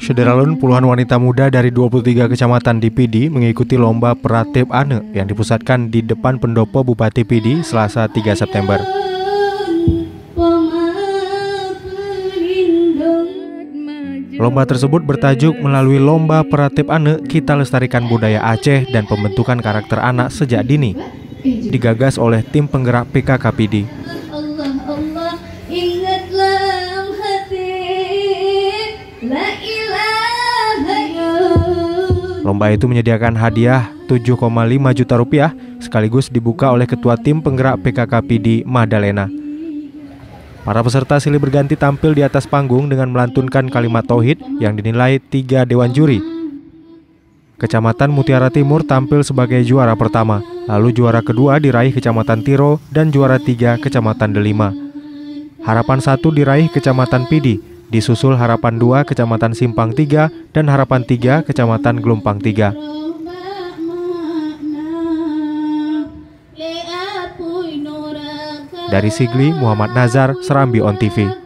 Sederalun puluhan wanita muda dari 23 kecamatan di Pidi mengikuti lomba Pratip ane yang dipusatkan di depan pendopo Bupati Pidi Selasa 3 September. Lomba tersebut bertajuk melalui lomba Pratip ane kita lestarikan budaya Aceh dan pembentukan karakter anak sejak dini. Digagas oleh tim penggerak PKK Pidi. Lomba itu menyediakan hadiah 7,5 juta rupiah sekaligus dibuka oleh Ketua Tim Penggerak PKKPD Madalena. Para peserta silih berganti tampil di atas panggung dengan melantunkan kalimat tauhid yang dinilai tiga dewan juri. Kecamatan Mutiara Timur tampil sebagai juara pertama, lalu juara kedua diraih Kecamatan Tiro dan juara tiga Kecamatan Delima. Harapan satu diraih Kecamatan Pidi, disusul Harapan 2 Kecamatan Simpang 3 dan Harapan 3 Kecamatan Gelumpang 3. Dari Sigli, Muhammad Nazar, Serambi On TV.